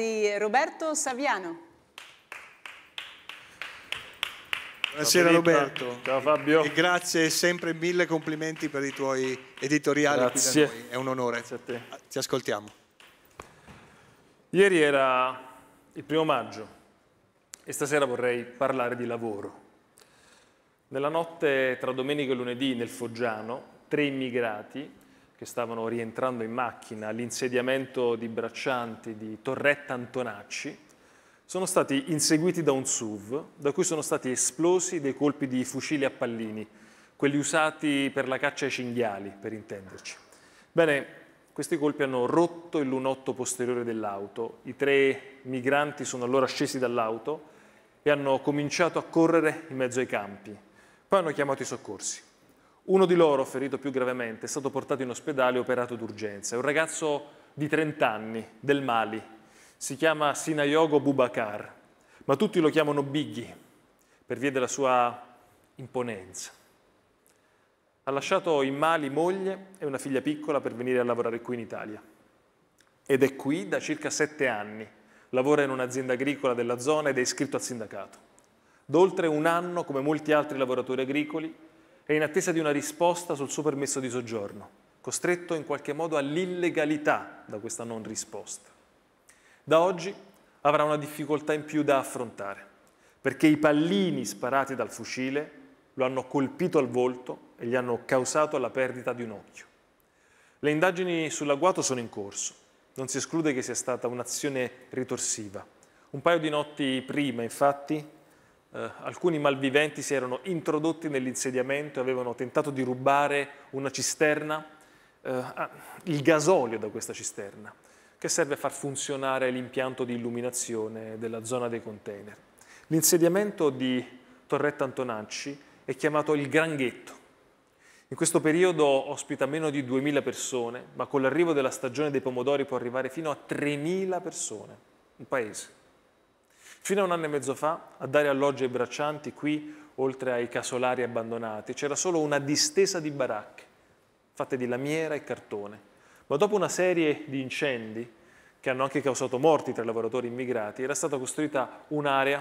di Roberto Saviano. Buonasera Roberto. Ciao Fabio. E grazie sempre mille complimenti per i tuoi editoriali grazie. qui da noi. È un onore. Grazie a te. Ah, ti ascoltiamo. Ieri era il primo maggio e stasera vorrei parlare di lavoro. Nella notte tra domenica e lunedì nel Foggiano, tre immigrati che stavano rientrando in macchina all'insediamento di braccianti di Torretta Antonacci, sono stati inseguiti da un SUV da cui sono stati esplosi dei colpi di fucili a pallini, quelli usati per la caccia ai cinghiali, per intenderci. Bene, questi colpi hanno rotto il lunotto posteriore dell'auto, i tre migranti sono allora scesi dall'auto e hanno cominciato a correre in mezzo ai campi, poi hanno chiamato i soccorsi. Uno di loro, ferito più gravemente, è stato portato in ospedale e operato d'urgenza. È un ragazzo di 30 anni, del Mali. Si chiama Sinayogo Bubakar, ma tutti lo chiamano Biggie per via della sua imponenza. Ha lasciato in Mali moglie e una figlia piccola per venire a lavorare qui in Italia. Ed è qui da circa sette anni. Lavora in un'azienda agricola della zona ed è iscritto al sindacato. Da oltre un anno, come molti altri lavoratori agricoli, è in attesa di una risposta sul suo permesso di soggiorno, costretto in qualche modo all'illegalità da questa non risposta. Da oggi avrà una difficoltà in più da affrontare, perché i pallini sparati dal fucile lo hanno colpito al volto e gli hanno causato la perdita di un occhio. Le indagini sull'agguato sono in corso. Non si esclude che sia stata un'azione ritorsiva. Un paio di notti prima, infatti, eh, alcuni malviventi si erano introdotti nell'insediamento e avevano tentato di rubare una cisterna, eh, ah, il gasolio da questa cisterna, che serve a far funzionare l'impianto di illuminazione della zona dei container. L'insediamento di Torretta Antonacci è chiamato il Granghetto. In questo periodo ospita meno di 2.000 persone, ma con l'arrivo della stagione dei pomodori può arrivare fino a 3.000 persone, un paese. Fino a un anno e mezzo fa, a dare alloggio ai braccianti, qui, oltre ai casolari abbandonati, c'era solo una distesa di baracche, fatte di lamiera e cartone. Ma dopo una serie di incendi, che hanno anche causato morti tra i lavoratori immigrati, era stata costruita un'area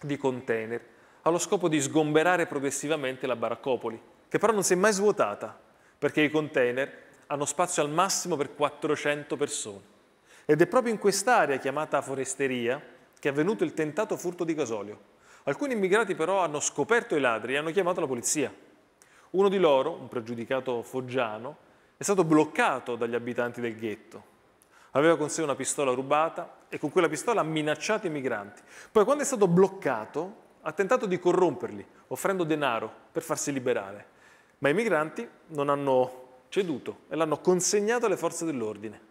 di container, allo scopo di sgomberare progressivamente la baraccopoli, che però non si è mai svuotata, perché i container hanno spazio al massimo per 400 persone. Ed è proprio in quest'area chiamata foresteria che è avvenuto il tentato furto di gasolio. Alcuni immigrati però hanno scoperto i ladri e hanno chiamato la polizia. Uno di loro, un pregiudicato foggiano, è stato bloccato dagli abitanti del ghetto. Aveva con sé una pistola rubata e con quella pistola ha minacciato i migranti. Poi quando è stato bloccato ha tentato di corromperli, offrendo denaro per farsi liberare. Ma i migranti non hanno ceduto e l'hanno consegnato alle forze dell'ordine.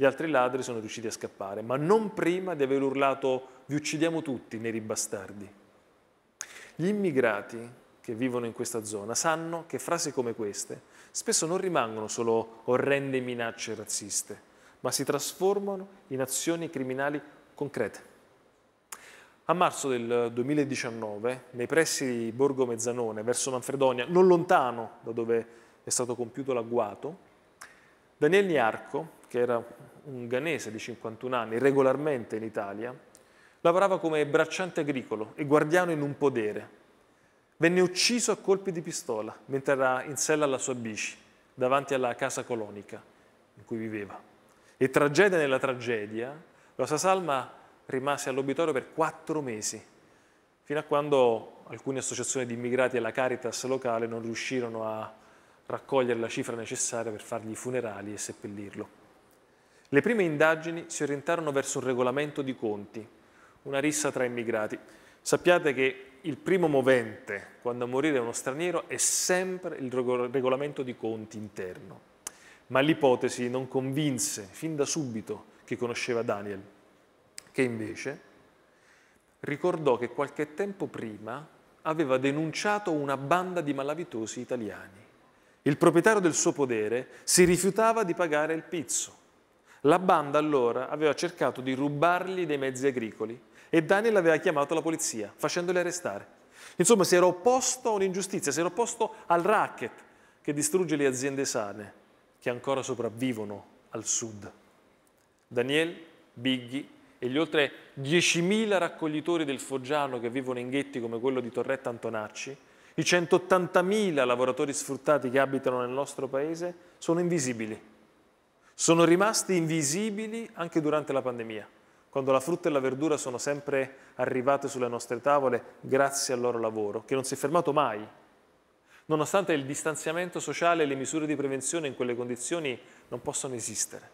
Gli altri ladri sono riusciti a scappare, ma non prima di aver urlato vi uccidiamo tutti, neri bastardi. Gli immigrati che vivono in questa zona sanno che frasi come queste spesso non rimangono solo orrende minacce razziste, ma si trasformano in azioni criminali concrete. A marzo del 2019, nei pressi di Borgo Mezzanone, verso Manfredonia, non lontano da dove è stato compiuto l'agguato, Daniel Niarco, che era un ghanese di 51 anni, regolarmente in Italia, lavorava come bracciante agricolo e guardiano in un podere. Venne ucciso a colpi di pistola mentre era in sella alla sua bici, davanti alla casa colonica in cui viveva. E tragedia nella tragedia, Rosa Salma rimase all'obitorio per quattro mesi, fino a quando alcune associazioni di immigrati e la Caritas locale non riuscirono a raccogliere la cifra necessaria per fargli i funerali e seppellirlo. Le prime indagini si orientarono verso un regolamento di conti, una rissa tra immigrati. Sappiate che il primo movente quando a morire uno straniero è sempre il regolamento di conti interno. Ma l'ipotesi non convinse fin da subito chi conosceva Daniel, che invece ricordò che qualche tempo prima aveva denunciato una banda di malavitosi italiani. Il proprietario del suo podere si rifiutava di pagare il pizzo la banda allora aveva cercato di rubargli dei mezzi agricoli e Daniel aveva chiamato la polizia facendoli arrestare. Insomma, si era opposto a un'ingiustizia, si era opposto al racket che distrugge le aziende sane che ancora sopravvivono al sud. Daniel, Biggi e gli oltre 10.000 raccoglitori del Foggiano che vivono in ghetti come quello di Torretta Antonacci, i 180.000 lavoratori sfruttati che abitano nel nostro paese, sono invisibili sono rimasti invisibili anche durante la pandemia, quando la frutta e la verdura sono sempre arrivate sulle nostre tavole grazie al loro lavoro, che non si è fermato mai. Nonostante il distanziamento sociale e le misure di prevenzione in quelle condizioni non possono esistere.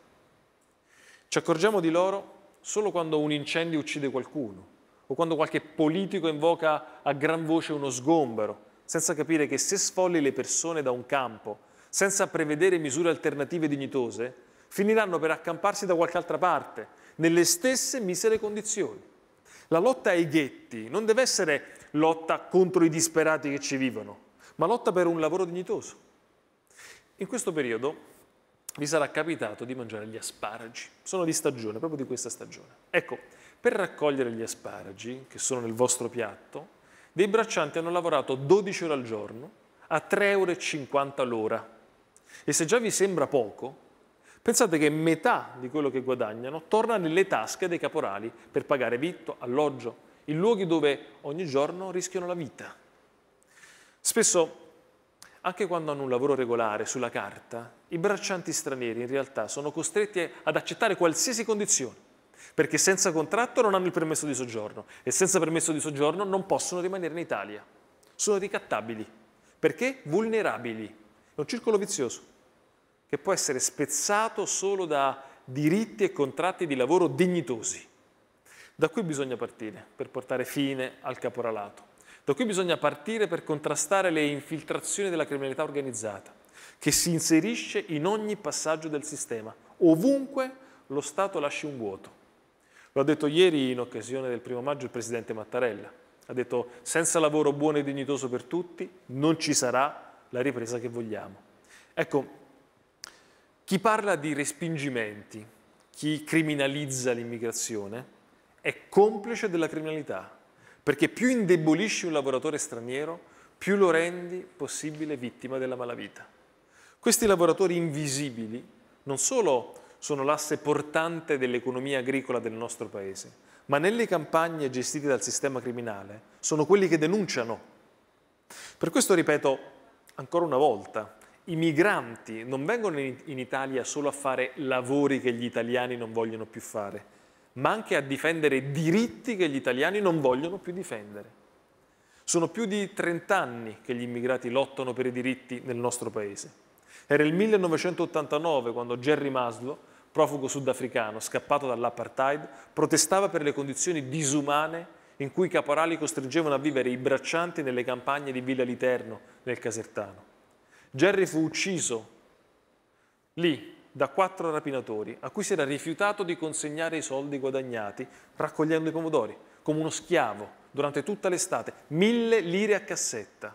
Ci accorgiamo di loro solo quando un incendio uccide qualcuno o quando qualche politico invoca a gran voce uno sgombero, senza capire che se sfolli le persone da un campo, senza prevedere misure alternative dignitose, finiranno per accamparsi da qualche altra parte, nelle stesse misere condizioni. La lotta ai ghetti non deve essere lotta contro i disperati che ci vivono, ma lotta per un lavoro dignitoso. In questo periodo vi sarà capitato di mangiare gli asparagi. Sono di stagione, proprio di questa stagione. Ecco, per raccogliere gli asparagi, che sono nel vostro piatto, dei braccianti hanno lavorato 12 ore al giorno a 3,50 euro l'ora. E se già vi sembra poco, Pensate che metà di quello che guadagnano torna nelle tasche dei caporali per pagare vitto, alloggio, in luoghi dove ogni giorno rischiano la vita. Spesso, anche quando hanno un lavoro regolare sulla carta, i braccianti stranieri in realtà sono costretti ad accettare qualsiasi condizione, perché senza contratto non hanno il permesso di soggiorno e senza permesso di soggiorno non possono rimanere in Italia. Sono ricattabili, perché vulnerabili. È un circolo vizioso che può essere spezzato solo da diritti e contratti di lavoro dignitosi. Da qui bisogna partire per portare fine al caporalato. Da qui bisogna partire per contrastare le infiltrazioni della criminalità organizzata, che si inserisce in ogni passaggio del sistema. Ovunque lo Stato lasci un vuoto. Lo ha detto ieri in occasione del primo maggio il Presidente Mattarella. Ha detto senza lavoro buono e dignitoso per tutti non ci sarà la ripresa che vogliamo. Ecco, chi parla di respingimenti, chi criminalizza l'immigrazione, è complice della criminalità, perché più indebolisci un lavoratore straniero, più lo rendi possibile vittima della malavita. Questi lavoratori invisibili non solo sono l'asse portante dell'economia agricola del nostro Paese, ma nelle campagne gestite dal sistema criminale sono quelli che denunciano. Per questo ripeto ancora una volta, i migranti non vengono in Italia solo a fare lavori che gli italiani non vogliono più fare, ma anche a difendere diritti che gli italiani non vogliono più difendere. Sono più di 30 anni che gli immigrati lottano per i diritti nel nostro paese. Era il 1989 quando Jerry Maslow, profugo sudafricano scappato dall'apartheid, protestava per le condizioni disumane in cui i caporali costringevano a vivere i braccianti nelle campagne di Villa Literno, nel Casertano. Jerry fu ucciso lì da quattro rapinatori a cui si era rifiutato di consegnare i soldi guadagnati raccogliendo i pomodori, come uno schiavo, durante tutta l'estate, mille lire a cassetta.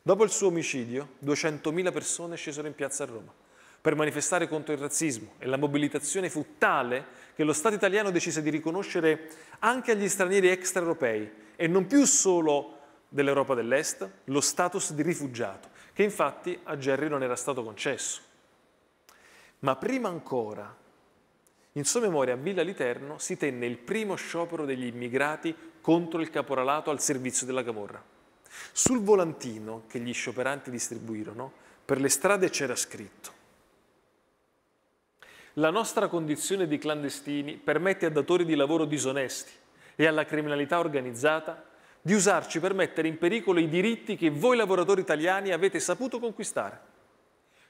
Dopo il suo omicidio, 200.000 persone scesero in piazza a Roma per manifestare contro il razzismo e la mobilitazione fu tale che lo Stato italiano decise di riconoscere anche agli stranieri extraeuropei e non più solo dell'Europa dell'Est lo status di rifugiato che infatti a Gerry non era stato concesso. Ma prima ancora, in sua memoria a Villa Literno si tenne il primo sciopero degli immigrati contro il caporalato al servizio della Camorra. Sul volantino che gli scioperanti distribuirono, per le strade c'era scritto la nostra condizione di clandestini permette a datori di lavoro disonesti e alla criminalità organizzata di usarci per mettere in pericolo i diritti che voi lavoratori italiani avete saputo conquistare.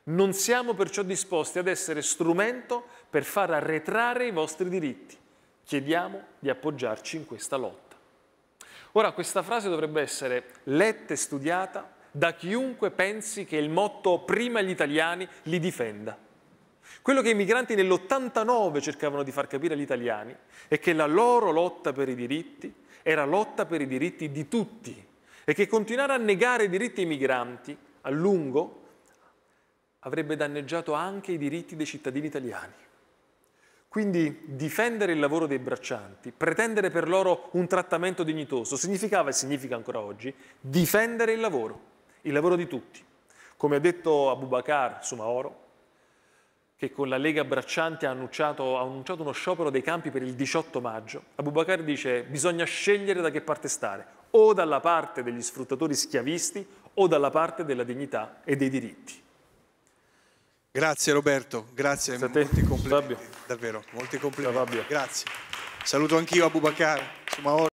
Non siamo perciò disposti ad essere strumento per far arretrare i vostri diritti. Chiediamo di appoggiarci in questa lotta. Ora, questa frase dovrebbe essere letta e studiata da chiunque pensi che il motto prima gli italiani li difenda. Quello che i migranti nell'89 cercavano di far capire agli italiani è che la loro lotta per i diritti era lotta per i diritti di tutti e che continuare a negare i diritti ai migranti a lungo avrebbe danneggiato anche i diritti dei cittadini italiani. Quindi difendere il lavoro dei braccianti, pretendere per loro un trattamento dignitoso, significava e significa ancora oggi difendere il lavoro, il lavoro di tutti. Come ha detto Abubakar Sumaoro, che con la Lega Bracciante ha annunciato, ha annunciato uno sciopero dei campi per il 18 maggio, Abubakar dice bisogna scegliere da che parte stare, o dalla parte degli sfruttatori schiavisti o dalla parte della dignità e dei diritti. Grazie Roberto, grazie, a te. molti complimenti, Fabio. davvero, molti complimenti, grazie. Saluto anch'io Abubakar,